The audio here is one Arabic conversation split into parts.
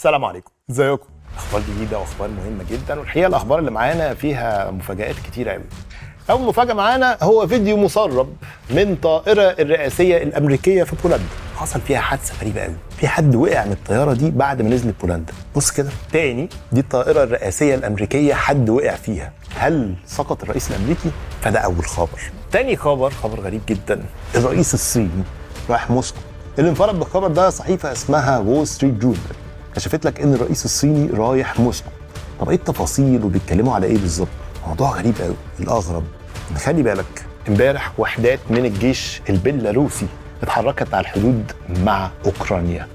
السلام عليكم ازيكم اخبار جديده واخبار مهمه جدا والحقيقه الاخبار اللي معانا فيها مفاجات كتيره قوي اول مفاجاه معانا هو فيديو مسرب من طائره الرئاسيه الامريكيه في بولندا حصل فيها حادثه غريبه قوي في حد وقع من الطياره دي بعد ما نزلت بولندا بص كده تاني دي الطائره الرئاسيه الامريكيه حد وقع فيها هل سقط الرئيس الامريكي فده اول خبر تاني خبر خبر غريب جدا الرئيس الصيني رايح موسكو اللي انفرد بالخبر ده صحيفه اسمها وول ستريت جورنال كشفت لك ان الرئيس الصيني رايح موسكو طب ايه التفاصيل وبيتكلموا على ايه بالظبط موضوع غريب قوي الاغرب خلي بالك امبارح وحدات من الجيش البيلاروسي اتحركت على الحدود مع اوكرانيا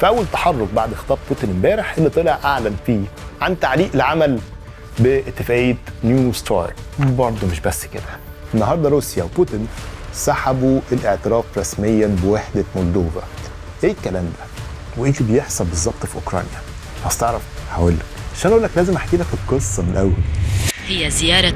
فاول تحرك بعد خطاب بوتين امبارح اللي طلع اعلن فيه عن تعليق العمل باتفاقيه نيو ستار برضه مش بس كده النهارده روسيا وبوتين سحبوا الاعتراف رسميا بوحده مولدوفا ايه الكلام ده وايه اللي بيحصل بالظبط في اوكرانيا عايز تعرف هقول لك عشان اقول لك لازم احكي لك القصه من الاول هي زيارة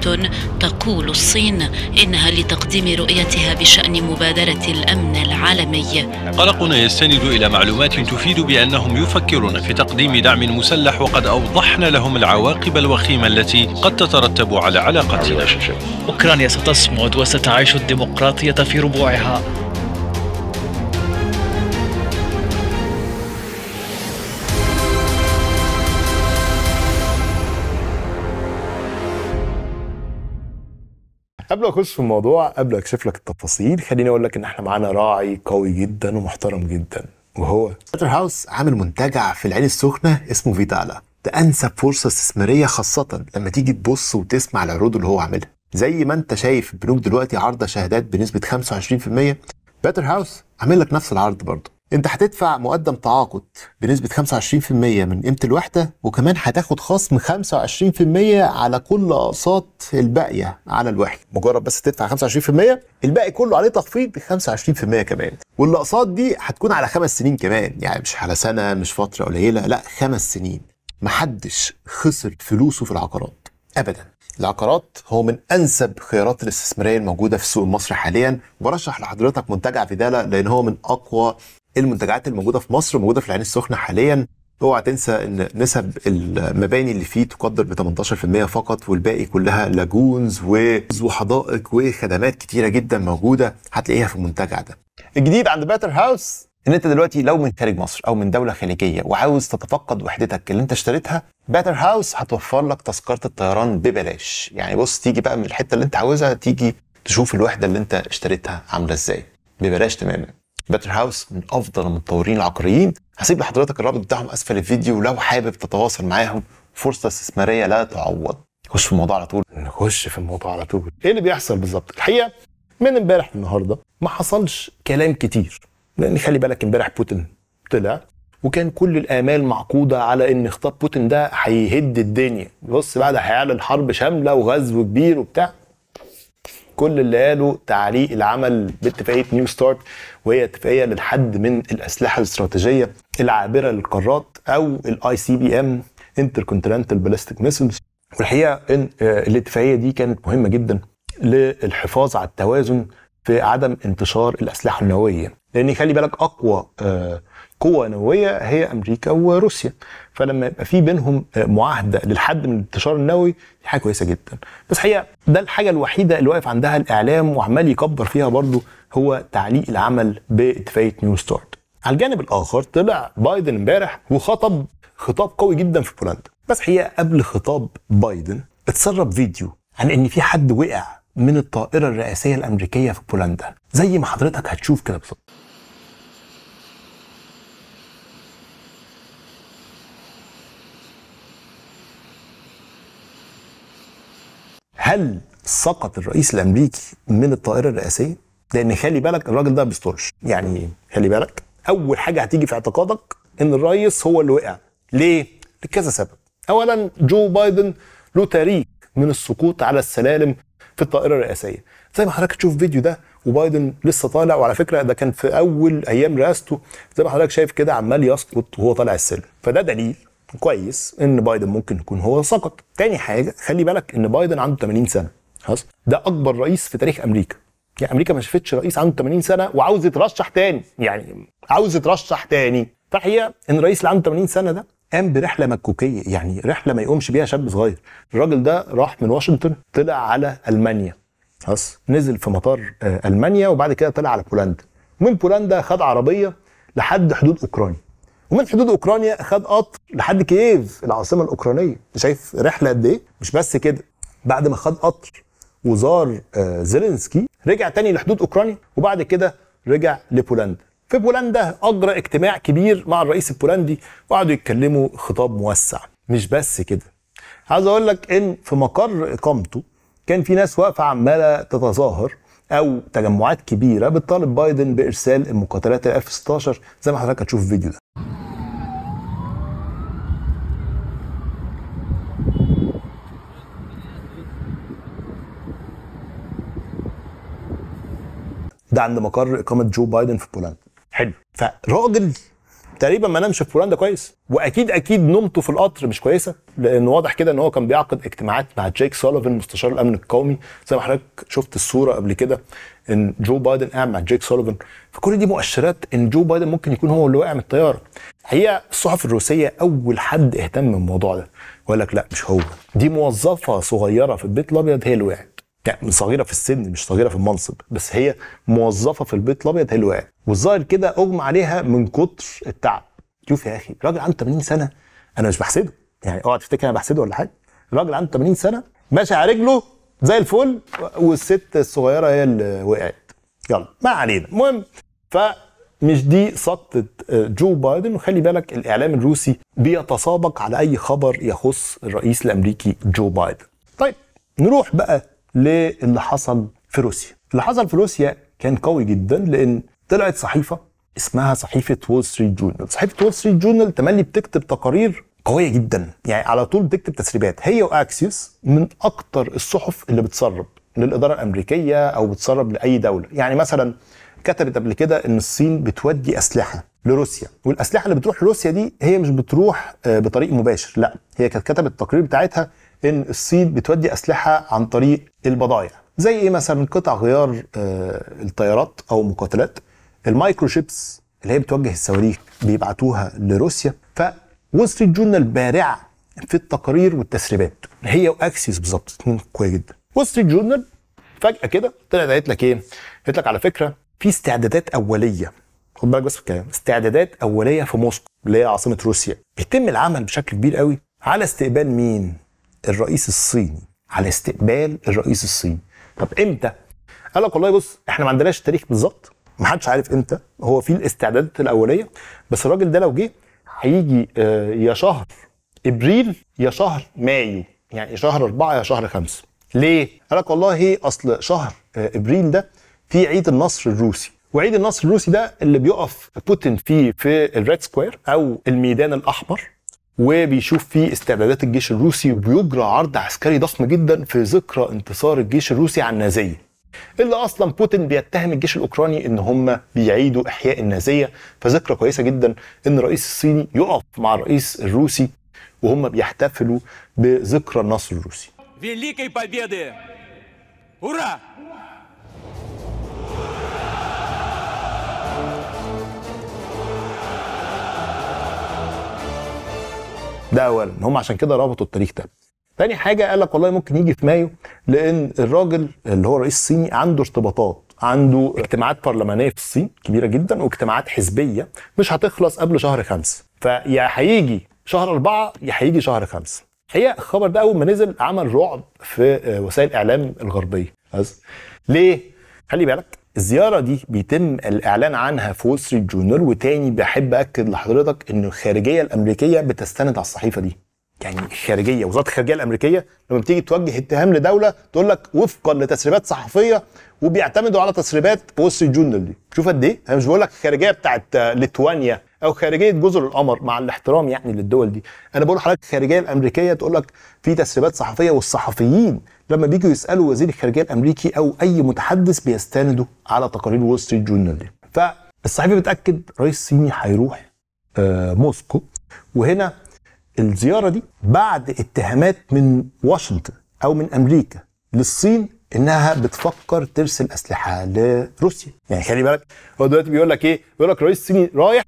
تقول الصين إنها لتقديم رؤيتها بشأن مبادرة الأمن العالمي قلقنا يستند إلى معلومات تفيد بأنهم يفكرون في تقديم دعم مسلح وقد أوضحنا لهم العواقب الوخيمة التي قد تترتب على علاقتنا أوكرانيا ستصمد وستعيش الديمقراطية في ربوعها قبل اخش في الموضوع قبل اكشف لك التفاصيل خليني اقول لك ان احنا معانا راعي قوي جدا ومحترم جدا وهو ستر هاوس عامل منتجع في العين السخنه اسمه فيتالا ده انسب فرصه استثماريه خاصه لما تيجي تبص وتسمع العروض اللي هو عاملها زي ما انت شايف البنوك دلوقتي عارضه شهادات بنسبه 25% باتر هاوس عامل لك نفس العرض برضه انت هتدفع مقدم تعاقد بنسبة 25% من قيمة الوحدة وكمان هتاخد خصم 25% على كل اقساط الباقية على الوحدة مجرد بس تدفع 25% الباقي كله عليه تخفيض 25% كمان والاقساط دي هتكون على خمس سنين كمان يعني مش على سنة مش فترة قليلة لا خمس سنين محدش خسر فلوسه في العقارات ابدا العقارات هو من انسب خيارات الاستثماريه الموجوده في السوق المصري حاليا وبرشح لحضرتك منتجع فيدالا لان هو من اقوى المنتجعات الموجوده في مصر موجوده في العين السخنه حاليا اوعى تنسى ان نسب المباني اللي فيه تقدر ب 18% فقط والباقي كلها لاجونز وحدائق وخدمات كتيره جدا موجوده هتلاقيها في المنتجع ده. الجديد عند باتر هاوس ان انت دلوقتي لو من خارج مصر او من دوله خليجيه وعاوز تتفقد وحدتك اللي انت اشتريتها باتر هاوس هتوفر لك تذكره الطيران ببلاش يعني بص تيجي بقى من الحته اللي انت عاوزها تيجي تشوف الوحده اللي انت اشتريتها عامله ازاي ببلاش تماما باتر هاوس من افضل المطورين العقاريين هسيب لحضرتك الرابط بتاعهم اسفل الفيديو لو حابب تتواصل معاهم فرصه استثماريه لا تعوض نخش في الموضوع على طول نخش في الموضوع على طول ايه اللي بيحصل بالظبط الحقيقه من امبارح للنهارده ما حصلش كلام كتير لان خلي بالك امبارح بوتين طلع وكان كل الامال معقوده على ان خطاب بوتين ده هيهد الدنيا بص بقى ده هيعلن حرب شامله وغزو كبير وبتاع كل اللي قاله تعليق العمل باتفاقيه نيو ستارت وهي اتفاقيه للحد من الاسلحه الاستراتيجيه العابره للقارات او الاي سي بي ام انتركونتيننتال بالستيك ميسلز والحقيقه ان آه، الاتفاقيه دي كانت مهمه جدا للحفاظ على التوازن في عدم انتشار الاسلحه النوويه لان خلي بالك اقوى آه، قوه نوويه هي امريكا وروسيا فلما يبقى في بينهم آه، معاهده للحد من الانتشار النووي دي حاجه كويسه جدا بس حقيقه ده الحاجه الوحيده اللي واقف عندها الاعلام وعمال يكبر فيها برضه هو تعليق العمل باتفاقيه نيو ستارت على الجانب الاخر طلع بايدن امبارح وخطب خطاب قوي جدا في بولندا بس هي قبل خطاب بايدن اتسرب فيديو عن ان في حد وقع من الطائره الرئاسيه الامريكيه في بولندا زي ما حضرتك هتشوف كده بالظبط هل سقط الرئيس الامريكي من الطائره الرئاسيه؟ لان خلي بالك الراجل ده ما بيسترش يعني خلي بالك اول حاجه هتيجي في اعتقادك ان الرئيس هو اللي وقع ليه؟ لكذا سبب اولا جو بايدن له تاريخ من السقوط على السلالم في الطائره الرئاسيه زي ما حضرتك تشوف فيديو ده وبايدن لسه طالع وعلى فكره ده كان في اول ايام رئاسته زي ما حضرتك شايف كده عمال يسقط وهو طالع السلم فده دليل كويس ان بايدن ممكن يكون هو سقط تاني حاجه خلي بالك ان بايدن عنده 80 سنه خلاص ده اكبر رئيس في تاريخ امريكا يعني امريكا ما شافتش رئيس عنده 80 سنه وعاوز يترشح تاني يعني عاوز يترشح تاني فالحقيقه ان الرئيس اللي عنده 80 سنه ده قام برحله مكوكيه يعني رحله ما يقومش بيها شاب صغير الراجل ده راح من واشنطن طلع على المانيا خلاص نزل في مطار آه، المانيا وبعد كده طلع على بولندا من بولندا خد عربيه لحد حدود اوكرانيا ومن حدود اوكرانيا خد قطر لحد كييف العاصمه الاوكرانيه شايف رحله قد ايه مش بس كده بعد ما خد قطر وزار آه، زيلينسكي رجع تاني لحدود اوكرانيا وبعد كده رجع لبولندا في بولندا اجرى اجتماع كبير مع الرئيس البولندي وقعدوا يتكلموا خطاب موسع مش بس كده عايز اقول لك ان في مقر اقامته كان في ناس واقفه عماله تتظاهر او تجمعات كبيره بتطالب بايدن بارسال المقاتلات ال 16 زي ما حضرتك هتشوف الفيديو ده ده عند مقر اقامه جو بايدن في بولندا حلو فراجل تقريبا ما نامش في بولندا كويس واكيد اكيد نومته في القطر مش كويسه لان واضح كده ان هو كان بيعقد اجتماعات مع جيك سوليفان مستشار الامن القومي زي ما حضرتك شفت الصوره قبل كده ان جو بايدن قاعد مع جيك سوليفان فكل دي مؤشرات ان جو بايدن ممكن يكون هو اللي واقع من الطياره هي الصحف الروسيه اول حد اهتم بالموضوع ده وقال لك لا مش هو دي موظفه صغيره في البيت الابيض هي اللي وقعت يعني صغيره في السن مش صغيره في المنصب بس هي موظفه في البيت الابيض هي يعني. لواء والظاهر كده اغمى عليها من كتر التعب شوف يا اخي راجل عنده 80 سنه انا مش بحسده يعني اوعى تفتكر انا بحسده ولا حاجه راجل عنده 80 سنه ماشي على رجله زي الفل والست الصغيره هي اللي وقعت يلا ما علينا المهم فمش دي سقطة آه، جو بايدن وخلي بالك الإعلام الروسي بيتسابق على أي خبر يخص الرئيس الأمريكي جو بايدن طيب نروح بقى للي حصل في روسيا اللي حصل في روسيا كان قوي جدا لان طلعت صحيفه اسمها صحيفه وول ستريت جورنال صحيفه وول ستريت جورنال تملي بتكتب تقارير قويه جدا يعني على طول بتكتب تسريبات هي واكسيوس من اكتر الصحف اللي بتسرب للاداره الامريكيه او بتسرب لاي دوله يعني مثلا كتبت قبل كده ان الصين بتودي اسلحه لروسيا والاسلحه اللي بتروح لروسيا دي هي مش بتروح آه، بطريق مباشر لا هي كانت كتبت التقرير بتاعتها ان الصين بتودي اسلحه عن طريق البضائع زي ايه مثلا قطع غيار آه، الطيارات او المقاتلات المايكروشيبس اللي هي بتوجه الصواريخ بيبعتوها لروسيا ف وول ستريت جورنال بارعه في التقارير والتسريبات هي واكسيس بالظبط اثنين كويس جدا وول ستريت جورنال فجاه كده طلعت قالت لك ايه؟ قالت لك على فكره في استعدادات اوليه خد بالك بس في الكلام استعدادات اوليه في موسكو اللي هي عاصمه روسيا بيتم العمل بشكل كبير قوي على استقبال مين؟ الرئيس الصيني على استقبال الرئيس الصيني طب امتى قال لك والله بص احنا ما عندناش تاريخ بالظبط ما حدش عارف امتى هو في الاستعدادات الاوليه بس الراجل ده لو جه هيجي آه، يا شهر ابريل يا شهر مايو يعني شهر أربعة يا شهر خمسة ليه؟ قال لك والله اصل شهر آه، ابريل ده في عيد النصر الروسي وعيد النصر الروسي ده اللي بيقف بوتين فيه في الريد سكوير او الميدان الاحمر وبيشوف فيه استعدادات الجيش الروسي وبيجرى عرض عسكري ضخم جدا في ذكرى انتصار الجيش الروسي على النازيه اللي اصلا بوتين بيتهم الجيش الاوكراني ان هم بيعيدوا احياء النازيه فذكرى كويسه جدا ان الرئيس الصيني يقف مع الرئيس الروسي وهم بيحتفلوا بذكرى النصر الروسي. ده اولا هم عشان كده ربطوا التاريخ ده تاني حاجه قال لك والله ممكن يجي في مايو لان الراجل اللي هو رئيس الصيني عنده ارتباطات عنده اجتماعات برلمانيه في الصين كبيره جدا واجتماعات حزبيه مش هتخلص قبل شهر خمسه فيا هيجي شهر أربعة يا هيجي شهر خمسة الحقيقه الخبر ده اول ما نزل عمل رعب في وسائل الاعلام الغربيه ليه خلي بالك الزياره دي بيتم الاعلان عنها في وول ستريت جورنال وتاني بحب اكد لحضرتك ان الخارجيه الامريكيه بتستند على الصحيفه دي يعني الخارجيه وزاره الخارجيه الامريكيه لما بتيجي توجه اتهام لدوله تقول لك وفقا لتسريبات صحفيه وبيعتمدوا على تسريبات وول ستريت جورنال دي شوف قد ايه انا مش بقول لك الخارجيه بتاعت ليتوانيا او خارجيه جزر القمر مع الاحترام يعني للدول دي انا بقول لحضرتك الخارجيه الامريكيه تقول لك في تسريبات صحفيه والصحفيين لما بيجوا يسالوا وزير الخارجيه الامريكي او اي متحدث بيستندوا على تقارير وول ستريت جورنال دي فالصحفي بتاكد رئيس صيني هيروح آه، موسكو وهنا الزياره دي بعد اتهامات من واشنطن او من امريكا للصين انها بتفكر ترسل اسلحه لروسيا يعني خلي بالك هو دلوقتي بيقول لك ايه بيقول لك رئيس الصيني رايح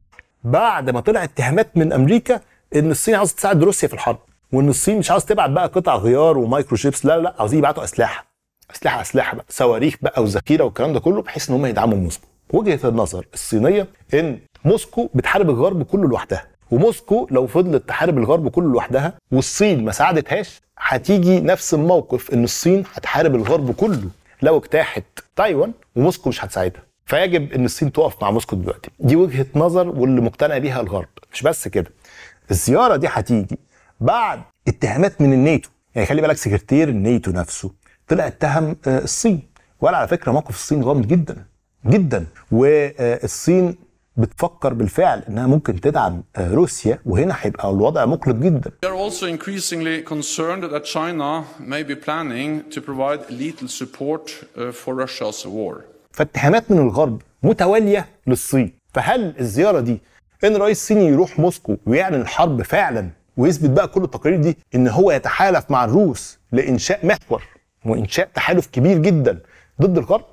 بعد ما طلعت اتهامات من امريكا ان الصين عاوز تساعد روسيا في الحرب وان الصين مش عاوز تبعت بقى قطع غيار شيبس لا لا عاوزين يبعتوا اسلحه اسلحه اسلحه بقى صواريخ بقى وذخيره والكلام ده كله بحيث ان هم يدعموا موسكو وجهه النظر الصينيه ان موسكو بتحارب الغرب كله لوحدها وموسكو لو فضلت تحارب الغرب كله لوحدها والصين ما ساعدتهاش هتيجي نفس الموقف ان الصين هتحارب الغرب كله لو اجتاحت تايوان وموسكو مش هتساعدها فيجب ان الصين تقف مع موسكو دلوقتي دي وجهه نظر واللي مقتنع بيها الغرب مش بس كده الزياره دي هتيجي بعد اتهامات من الناتو يعني خلي بالك سكرتير الناتو نفسه طلع اتهم آه، الصين وقال على فكره موقف الصين غامض جدا جدا والصين بتفكر بالفعل انها ممكن تدعم آه، روسيا وهنا هيبقى الوضع مقلق جدا. also increasingly concerned that China may be planning to provide lethal support آه، for Russia's war. فاتهامات من الغرب متواليه للصين فهل الزياره دي ان رئيس صيني يروح موسكو ويعلن الحرب فعلا ويثبت بقى كل التقارير دي ان هو يتحالف مع الروس لانشاء محور وانشاء تحالف كبير جدا ضد الغرب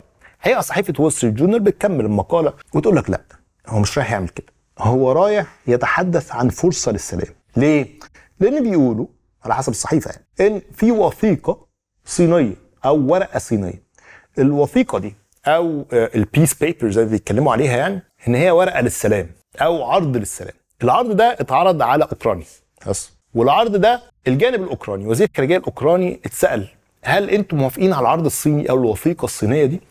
هيئه صحيفه وول ستريت جورنال بتكمل المقاله وتقول لك لا هو مش رايح يعمل كده هو رايح يتحدث عن فرصه للسلام ليه لان بيقولوا على حسب الصحيفه يعني ان في وثيقه صينيه او ورقه صينيه الوثيقه دي او البيس بيبر زي ما بيتكلموا عليها يعني ان هي ورقه للسلام او عرض للسلام العرض ده اتعرض على اوكرانيا بس والعرض ده الجانب الاوكراني وزير الخارجيه الاوكراني اتسال هل انتم موافقين على العرض الصيني او الوثيقه الصينيه دي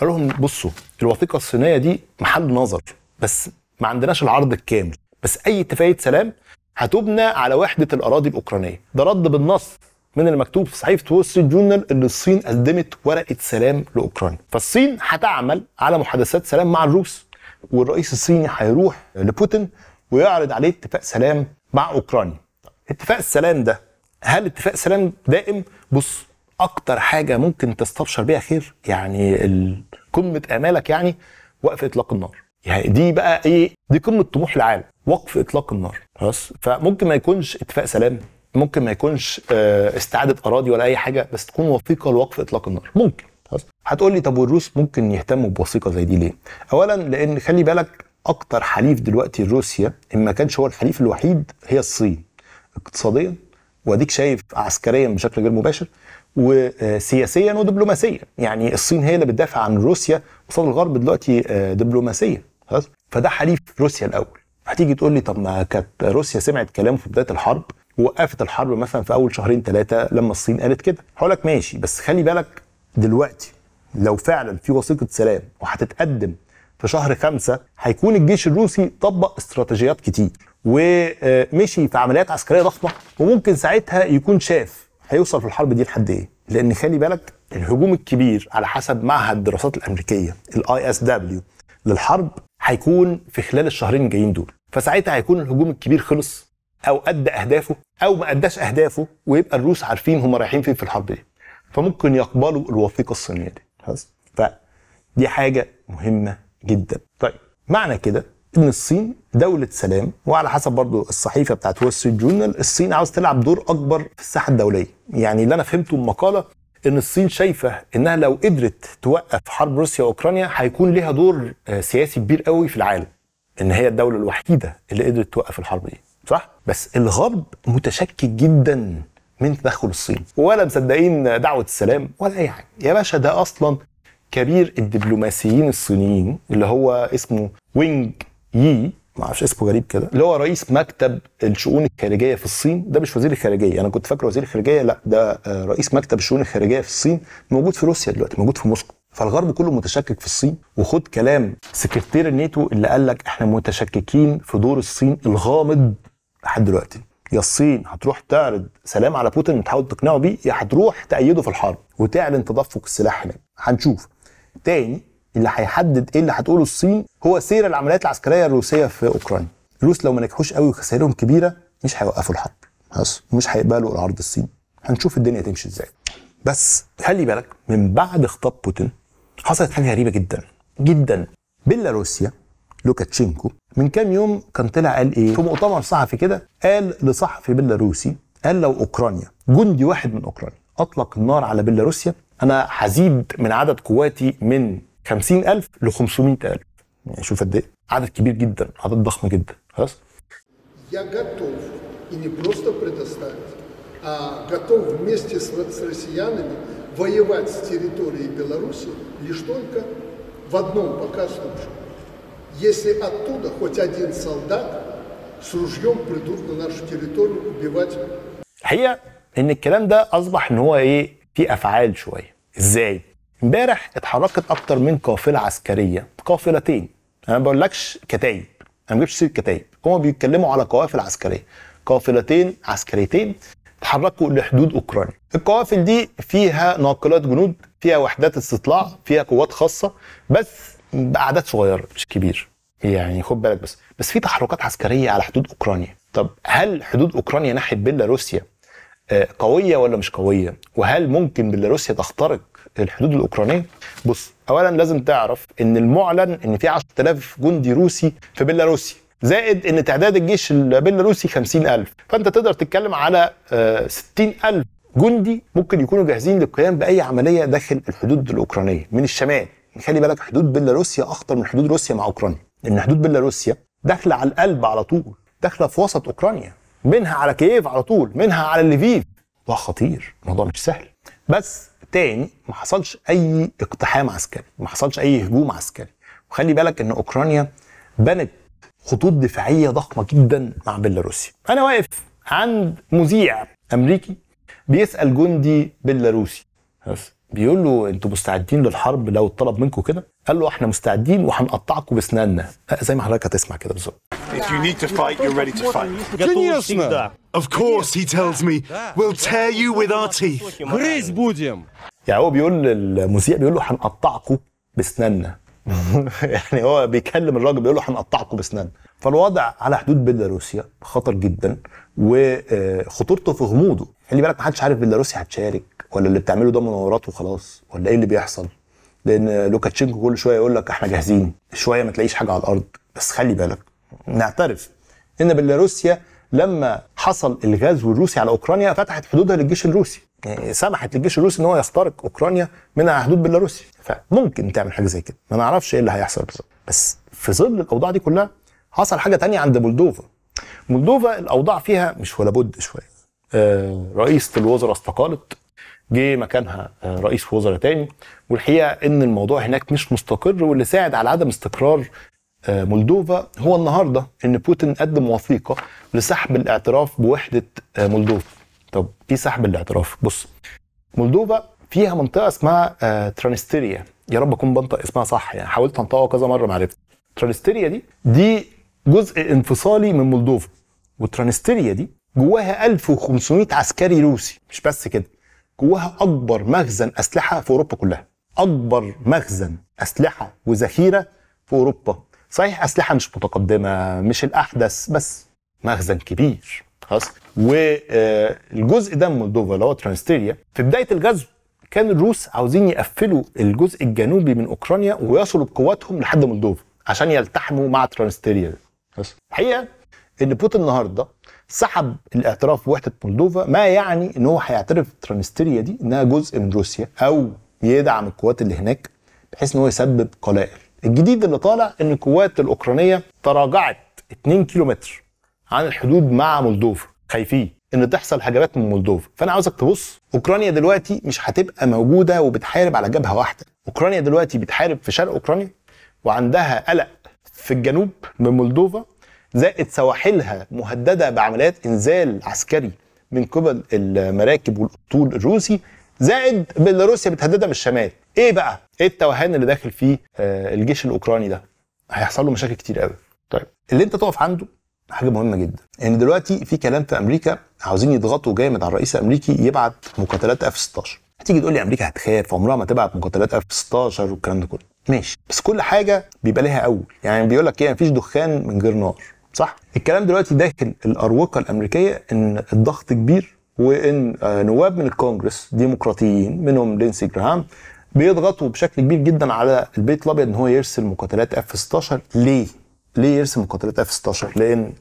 قال لهم بصوا الوثيقه الصينيه دي محل نظر بس ما عندناش العرض الكامل بس اي اتفاقيه سلام هتبنى على وحده الاراضي الاوكرانيه ده رد بالنص من المكتوب في صحيفه وول ستريت جورنال ان الصين قدمت ورقه سلام لاوكرانيا فالصين هتعمل على محادثات سلام مع الروس والرئيس الصيني هيروح لبوتين ويعرض عليه اتفاق سلام مع اوكرانيا اتفاق السلام ده هل اتفاق سلام دائم بص اكتر حاجه ممكن تستبشر بيها خير يعني قمه امالك يعني وقف اطلاق النار يعني دي بقى ايه دي قمه طموح العالم وقف اطلاق النار خلاص فممكن ما يكونش اتفاق سلام ممكن ما يكونش آه، استعاده اراضي ولا اي حاجه بس تكون وثيقه لوقف اطلاق النار ممكن هتقول لي طب والروس ممكن يهتموا بوثيقه زي دي ليه اولا لان خلي بالك اكتر حليف دلوقتي روسيا ان ما كانش هو الحليف الوحيد هي الصين اقتصاديا واديك شايف عسكريا بشكل غير مباشر وسياسيا آه، ودبلوماسيا يعني الصين هي اللي بتدافع عن روسيا قصاد الغرب دلوقتي آه، دبلوماسيا فده حليف روسيا الاول هتيجي تقول لي طب ما كانت روسيا سمعت كلامه في بدايه الحرب وقفت الحرب مثلا في اول شهرين ثلاثه لما الصين قالت كده هقول لك ماشي بس خلي بالك دلوقتي لو فعلا في وثيقه سلام وهتتقدم في شهر خمسة هيكون الجيش الروسي طبق استراتيجيات كتير ومشي في عمليات عسكريه ضخمه وممكن ساعتها يكون شاف هيوصل في الحرب دي لحد ايه لان خلي بالك الهجوم الكبير على حسب معهد الدراسات الامريكيه الاي اس دبليو للحرب هيكون في خلال الشهرين الجايين دول فساعتها هيكون الهجوم الكبير خلص او ادى اهدافه او ما اداش اهدافه ويبقى الروس عارفين هم رايحين فين في الحرب دي فممكن يقبلوا الوثيقه الصينيه دي خلاص فدي حاجه مهمه جدا طيب معنى كده ان الصين دولة سلام وعلى حسب برضو الصحيفة بتاعت وول جورنال الصين عاوز تلعب دور اكبر في الساحة الدولية يعني اللي انا فهمته المقالة ان الصين شايفة انها لو قدرت توقف حرب روسيا واوكرانيا هيكون ليها دور آه، سياسي كبير قوي في العالم ان هي الدولة الوحيدة اللي قدرت توقف الحرب دي صح بس الغرب متشكك جدا من تدخل الصين ولا مصدقين دعوه السلام ولا اي يعني. حاجه يا باشا ده اصلا كبير الدبلوماسيين الصينيين اللي هو اسمه وينج يي ما اعرفش اسمه غريب كده اللي هو رئيس مكتب الشؤون الخارجيه في الصين ده مش وزير الخارجيه انا كنت فاكره وزير الخارجيه لا ده رئيس مكتب الشؤون الخارجيه في الصين موجود في روسيا دلوقتي موجود في موسكو فالغرب كله متشكك في الصين وخد كلام سكرتير الناتو اللي قال لك احنا متشككين في دور الصين الغامض لحد دلوقتي يا الصين هتروح تعرض سلام على بوتين وتحاول تقنعه بيه يا هتروح تأيده في الحرب وتعلن تدفق السلاح هناك هنشوف تاني اللي هيحدد ايه اللي هتقوله الصين هو سير العمليات العسكريه الروسيه في اوكرانيا الروس لو ما نجحوش قوي وخسائرهم كبيره مش هيوقفوا الحرب خلاص مش هيقبلوا العرض الصيني هنشوف الدنيا تمشي ازاي بس خلي بالك من بعد خطاب بوتين حصلت حاجه غريبه جدا جدا بيلاروسيا لوكاتشينكو من كام يوم كان طلع قال ايه في مؤتمر صحفي كده قال لصحفي بيلاروسي قال لو اوكرانيا جندي واحد من اوكرانيا اطلق النار على بيلاروسيا انا هزيد من عدد قواتي من 50000 ل 500000 يعني شوف قد ايه عدد كبير جدا عدد ضخم جدا خلاص يا готов и не просто предоставить, а готов вместе с, с россиянами воевать с территории Беларуси лишь только в одном пока случае. если оттуда хоть один солдат с ружьем придут на нашу территорию убивать. الحقيقه ان الكلام ده اصبح ان هو ايه في افعال شويه ازاي امبارح اتحركت اكتر من قافله عسكريه قافلتين انا ما بقولكش كتايب انا ما بجيبش سيره كتايب هما بيتكلموا على قوافل عسكريه قافلتين عسكريتين اتحركوا لحدود اوكرانيا القوافل دي فيها ناقلات جنود فيها وحدات استطلاع فيها قوات خاصه بس باعداد صغيره مش كبير يعني خد بالك بس بس في تحركات عسكريه على حدود اوكرانيا طب هل حدود اوكرانيا ناحيه بيلاروسيا آه، قويه ولا مش قويه وهل ممكن بيلاروسيا تخترق الحدود الاوكرانيه بص اولا لازم تعرف ان المعلن ان في 10000 جندي روسي في بيلاروسيا زائد ان تعداد الجيش البيلاروسي 50000 فانت تقدر تتكلم على 60000 آه، جندي ممكن يكونوا جاهزين للقيام باي عمليه داخل الحدود الاوكرانيه من الشمال خلي بالك حدود بيلاروسيا اخطر من حدود روسيا مع اوكرانيا لان حدود بيلاروسيا داخله على القلب على طول داخله في وسط اوكرانيا منها على كييف على طول منها على الليفيف ده خطير الموضوع مش سهل بس تاني ما حصلش اي اقتحام عسكري ما حصلش اي هجوم عسكري وخلي بالك ان اوكرانيا بنت خطوط دفاعيه ضخمه جدا مع بيلاروسيا انا واقف عند مذيع امريكي بيسال جندي بيلاروسي بيقول له انتوا مستعدين للحرب لو اتطلب منكم كده؟ قال له احنا مستعدين وهنقطعكم باسناننا آه، زي ما حضرتك هتسمع كده بالظبط. If you need to fight, you're ready to fight. Of course, he tells me, we'll tear you with our teeth. يعني هو بيقول للمذيع بيقول له هنقطعكم باسناننا. يعني هو بيكلم الراجل بيقول له هنقطعكم باسناننا. فالوضع على حدود بيلاروسيا خطر جدا وخطورته في غموضه. خلي بالك ما حدش عارف بيلاروسيا هتشارك ولا اللي بتعمله ده مناورات وخلاص ولا ايه اللي بيحصل لان لوكاتشينكو كل شويه يقول لك احنا جاهزين شويه ما تلاقيش حاجه على الارض بس خلي بالك نعترف ان بيلاروسيا لما حصل الغزو الروسي على اوكرانيا فتحت حدودها للجيش الروسي يعني سمحت للجيش الروسي ان هو يخترق اوكرانيا من على حدود بيلاروسيا فممكن تعمل حاجه زي كده ما نعرفش ايه اللي هيحصل بالظبط بس في ظل الاوضاع دي كلها حصل حاجه تانية عند مولدوفا مولدوفا الاوضاع فيها مش ولا بد شويه آه رئيسه الوزراء استقالت جه مكانها آه، رئيس وزراء تاني والحقيقه ان الموضوع هناك مش مستقر واللي ساعد على عدم استقرار آه، مولدوفا هو النهارده ان بوتين قدم وثيقه لسحب الاعتراف بوحده آه، مولدوفا. طب في إيه سحب الاعتراف؟ بص مولدوفا فيها منطقه اسمها ترانستيريا يا رب اكون بنطق اسمها صح يعني حاولت انطقها كذا مره ما عرفت ترانستيريا دي دي جزء انفصالي من مولدوفا وترانستيريا دي جواها 1500 عسكري روسي مش بس كده جواها اكبر مخزن اسلحه في اوروبا كلها اكبر مخزن اسلحه وذخيره في اوروبا صحيح اسلحه مش متقدمه مش الاحدث بس مخزن كبير خلاص والجزء ده من مولدوفا اللي هو ترانستيريا في بدايه الغزو كان الروس عاوزين يقفلوا الجزء الجنوبي من اوكرانيا ويصلوا بقواتهم لحد مولدوفا عشان يلتحموا مع ترانستيريا الحقيقه ان بوتين النهارده سحب الاعتراف بوحده مولدوفا ما يعني ان هو هيعترف ترانستيريا دي انها جزء من روسيا او يدعم القوات اللي هناك بحيث ان هو يسبب قلائل الجديد اللي طالع ان القوات الاوكرانيه تراجعت 2 كيلومتر عن الحدود مع مولدوفا خايفين ان تحصل هجمات من مولدوفا فانا عاوزك تبص اوكرانيا دلوقتي مش هتبقى موجوده وبتحارب على جبهه واحده اوكرانيا دلوقتي بتحارب في شرق اوكرانيا وعندها قلق في الجنوب من مولدوفا زائد سواحلها مهدده بعمليات انزال عسكري من قبل المراكب والاسطول الروسي زائد بيلاروسيا متهدده من الشمال ايه بقى ايه التوهان اللي داخل فيه آه الجيش الاوكراني ده هيحصل له مشاكل كتير قوي طيب اللي انت تقف عنده حاجه مهمه جدا ان يعني دلوقتي في كلام في امريكا عاوزين يضغطوا جامد على الرئيس الامريكي يبعت مقاتلات اف 16 هتيجي تقول لي امريكا هتخاف عمرها ما تبعت مقاتلات اف 16 والكلام ده كله ماشي بس كل حاجه بيبقى لها اول يعني بيقول لك ايه مفيش دخان من غير نار صح الكلام دلوقتي داخل الاروقه الامريكيه ان الضغط كبير وان آه، نواب من الكونجرس ديمقراطيين منهم لينسي جراهام بيضغطوا بشكل كبير جدا على البيت الابيض ان هو يرسل مقاتلات اف 16 ليه؟ ليه يرسل مقاتلات اف 16 لان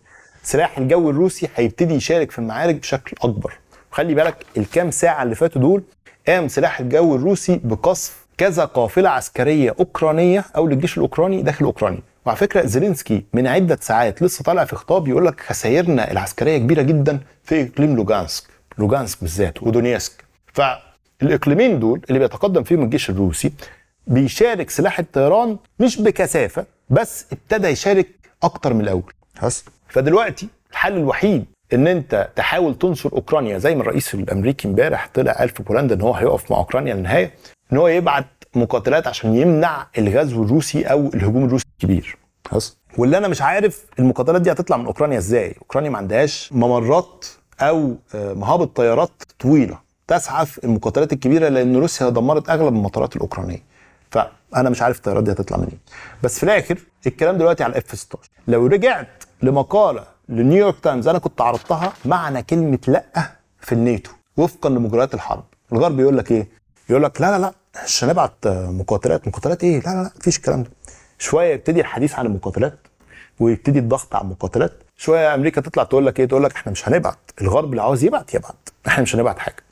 سلاح الجو الروسي هيبتدي يشارك في المعارك بشكل اكبر خلي بالك الكام ساعه اللي فاتوا دول قام سلاح الجو الروسي بقصف كذا قافله عسكريه اوكرانيه او للجيش الاوكراني داخل اوكرانيا وعلى فكره زيلينسكي من عده ساعات لسه طالع في خطاب يقول لك خسائرنا العسكريه كبيره جدا في اقليم لوجانسك لوجانسك بالذات ودونيسك فالاقليمين دول اللي بيتقدم فيهم الجيش الروسي بيشارك سلاح الطيران مش بكثافه بس ابتدى يشارك اكتر من الاول بس فدلوقتي الحل الوحيد ان انت تحاول تنصر اوكرانيا زي ما الرئيس الامريكي امبارح طلع قال في بولندا ان هو هيقف مع اوكرانيا للنهايه ان هو يبعت مقاتلات عشان يمنع الغزو الروسي او الهجوم الروسي الكبير حصل واللي انا مش عارف المقاتلات دي هتطلع من اوكرانيا ازاي اوكرانيا ما عندهاش ممرات او آه، مهابط طيارات طويله تسعف المقاتلات الكبيره لان روسيا دمرت اغلب المطارات الاوكرانيه فانا مش عارف الطيارات دي هتطلع منين بس في الاخر الكلام دلوقتي على الاف 16 لو رجعت لمقاله لنيويورك تايمز انا كنت عرضتها معنى كلمه لا في الناتو وفقا لمجريات الحرب الغرب يقول لك ايه يقول لك لا لا لا مش هنبعت مقاتلات مقاتلات ايه لا لا لا مفيش الكلام ده شويه يبتدي الحديث عن المقاتلات ويبتدي الضغط على المقاتلات شويه امريكا تطلع تقول لك ايه تقول لك احنا مش هنبعت الغرب اللي عاوز يبعت يبعت احنا مش هنبعت حاجه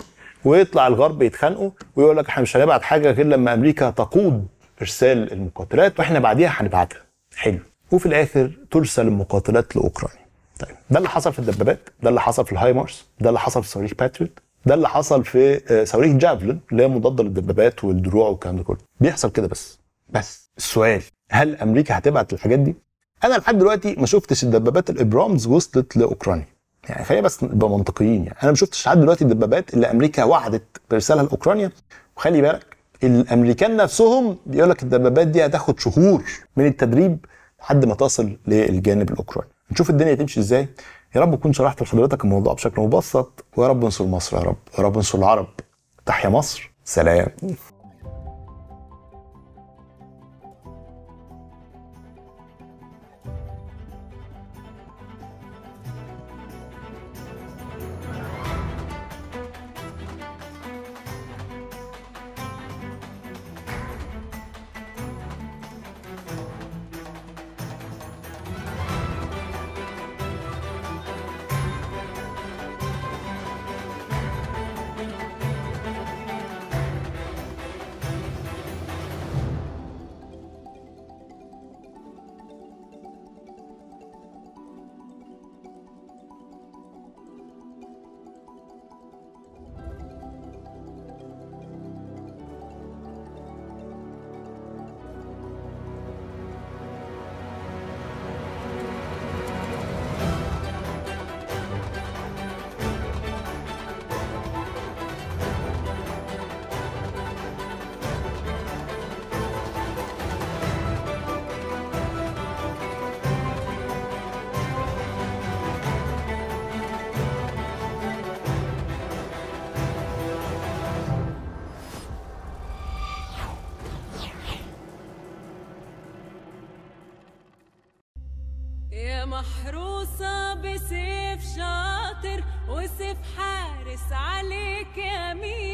ويطلع الغرب يتخانقوا ويقول لك احنا مش هنبعت حاجه غير لما امريكا تقود ارسال المقاتلات واحنا بعديها هنبعتها حلو وفي الاخر ترسل المقاتلات لاوكرانيا طيب ده اللي حصل في الدبابات ده اللي حصل في الهاي مارس ده اللي حصل في صواريخ باتريوت ده اللي حصل في آه، صواريخ جافلن اللي هي مضاده للدبابات والدروع والكلام ده كله بيحصل كده بس بس السؤال هل امريكا هتبعت الحاجات دي؟ انا لحد دلوقتي ما شفتش الدبابات الابرامز وصلت لاوكرانيا يعني خلينا بس نبقى منطقيين يعني انا ما شفتش لحد دلوقتي الدبابات اللي امريكا وعدت برسالها لاوكرانيا وخلي بالك الامريكان نفسهم بيقول لك الدبابات دي هتاخد شهور من التدريب لحد ما تصل للجانب الاوكراني نشوف الدنيا تمشي ازاي يا رب اكون شرحت لحضرتك الموضوع بشكل مبسط ويا رب انصر مصر يا رب ويا رب انصر العرب تحيا مصر سلام بسيف شاطر وسيف حارس عليك يا مين